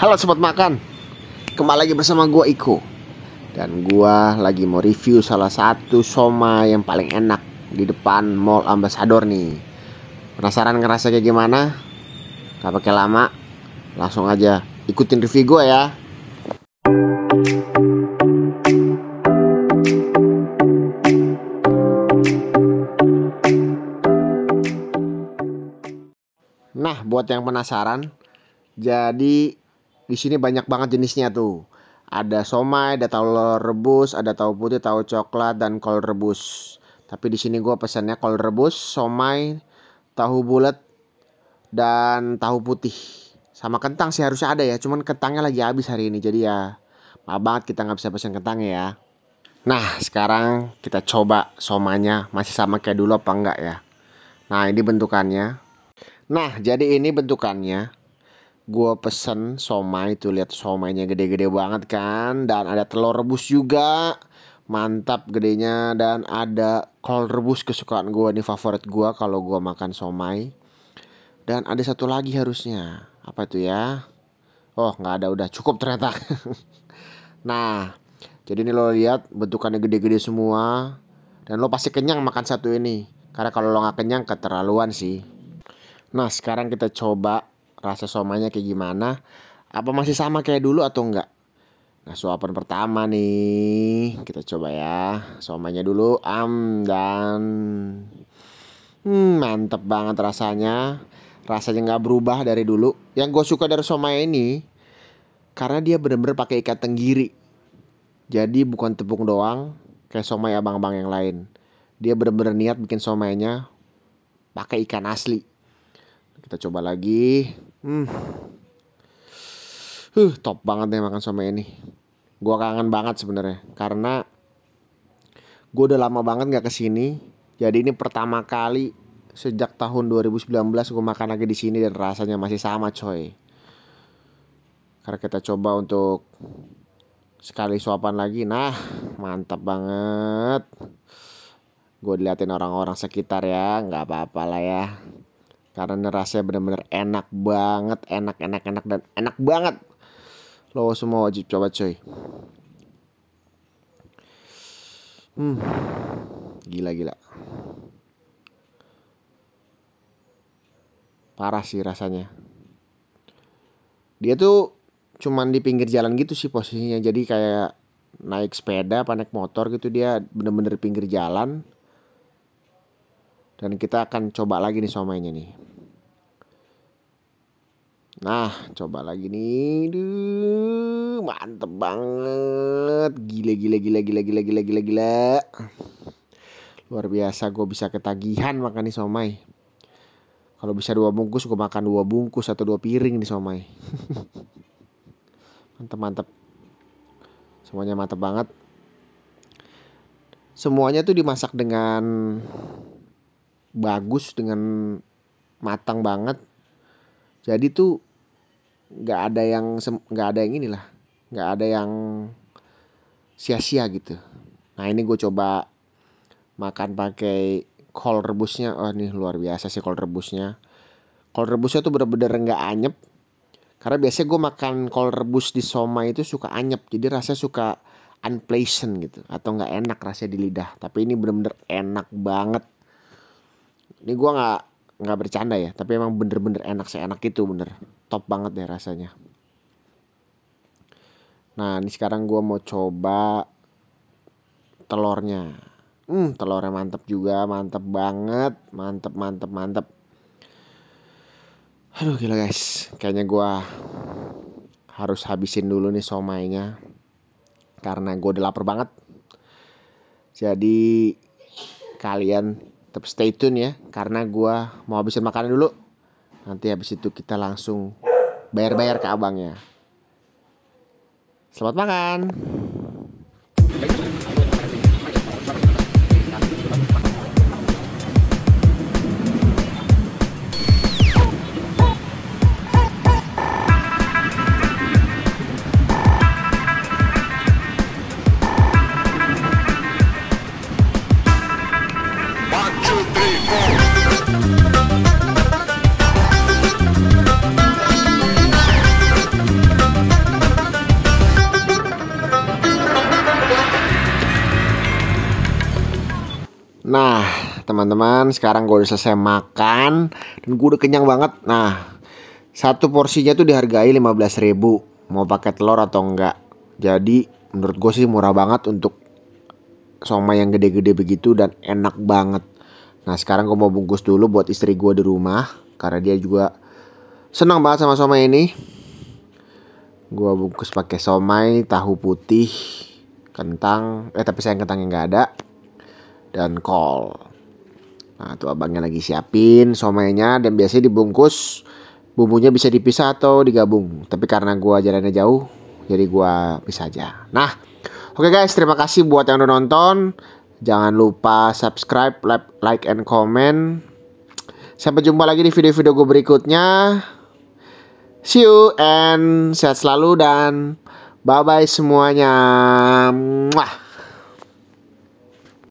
Halo sobat makan, kembali lagi bersama gue Iko Dan gue lagi mau review salah satu soma yang paling enak di depan Mall Ambassador nih Penasaran ngerasa kayak gimana? Gak pakai lama, langsung aja ikutin review gue ya Nah, buat yang penasaran, jadi di sini banyak banget jenisnya tuh. Ada somai, ada tahu rebus, ada tahu putih, tahu coklat, dan kol rebus. Tapi di sini gue pesannya kol rebus, somai, tahu bulat, dan tahu putih. Sama kentang sih harusnya ada ya, cuman kentangnya lagi habis hari ini. Jadi ya maaf banget kita nggak bisa pesan kentang ya. Nah sekarang kita coba somanya masih sama kayak dulu apa enggak ya. Nah ini bentukannya. Nah jadi ini bentukannya gue pesen somai tuh lihat somainya gede-gede banget kan dan ada telur rebus juga mantap gedenya dan ada kol rebus kesukaan gue nih favorit gue kalau gue makan somai dan ada satu lagi harusnya apa itu ya oh nggak ada udah cukup ternyata nah jadi ini lo lihat bentukannya gede-gede semua dan lo pasti kenyang makan satu ini karena kalau lo nggak kenyang keterlaluan sih nah sekarang kita coba rasa somanya kayak gimana apa masih sama kayak dulu atau enggak nah suapan pertama nih kita coba ya somanya dulu am dan hmm, mantep banget rasanya rasanya nggak berubah dari dulu yang gue suka dari soma ini karena dia bener-bener pakai ikat tenggiri jadi bukan tepung doang kayak somai abang-abang yang lain dia bener-bener niat bikin somainya pakai ikan asli kita coba lagi Hmm. Huh, top banget nih makan somai ini. Gua kangen banget sebenarnya karena gua udah lama banget nggak kesini. Jadi ini pertama kali sejak tahun 2019 gua makan lagi di sini dan rasanya masih sama coy. Karena kita coba untuk sekali suapan lagi. Nah, mantap banget. Gue diliatin orang-orang sekitar ya, nggak apa-apa lah ya karena rasanya bener-bener enak banget enak enak enak dan enak banget lo semua wajib coba coy hmm gila gila parah sih rasanya dia tuh cuman di pinggir jalan gitu sih posisinya jadi kayak naik sepeda panik motor gitu dia bener-bener pinggir jalan dan kita akan coba lagi nih somainya nih. Nah, coba lagi nih. Duh, mantep banget. Gila, gila, gila, gila, gila, gila, gila, gila. Luar biasa, gue bisa ketagihan makan nih somai. Kalau bisa dua bungkus, gue makan dua bungkus atau dua piring nih somai. mantep, mantep. Semuanya mantep banget. Semuanya tuh dimasak dengan bagus dengan matang banget jadi tuh nggak ada yang nggak ada yang inilah nggak ada yang sia-sia gitu nah ini gue coba makan pakai kol rebusnya oh nih luar biasa sih kol rebusnya kol rebusnya tuh bener-bener nggak -bener anyep karena biasanya gue makan kol rebus di somai itu suka anyep jadi rasa suka unpleasant gitu atau nggak enak rasanya di lidah tapi ini bener-bener enak banget ini gue nggak nggak bercanda ya tapi emang bener-bener enak sih enak itu bener top banget deh rasanya nah ini sekarang gue mau coba telurnya hmm telurnya mantep juga mantep banget mantep mantep mantep aduh gila guys kayaknya gue harus habisin dulu nih somainya karena gue udah lapar banget jadi kalian tapi stay tune ya, karena gue mau habisin makanan dulu. Nanti habis itu kita langsung bayar-bayar ke abangnya. Selamat makan. teman-teman sekarang gue udah selesai makan dan gue udah kenyang banget nah satu porsinya tuh dihargai 15 ribu mau pakai telur atau enggak jadi menurut gue sih murah banget untuk somai yang gede-gede begitu dan enak banget nah sekarang gue mau bungkus dulu buat istri gue di rumah karena dia juga senang banget sama somai ini gue bungkus pakai somai tahu putih kentang eh tapi sayang kentangnya nggak ada dan kol Nah, tuh abangnya lagi siapin somainya dan biasanya dibungkus. Bumbunya bisa dipisah atau digabung. Tapi karena gua jalannya jauh, jadi gua pisah aja. Nah, oke okay guys, terima kasih buat yang udah nonton. Jangan lupa subscribe, like, like and comment. Sampai jumpa lagi di video-video gue berikutnya. See you and sehat selalu dan bye-bye semuanya. Mwah.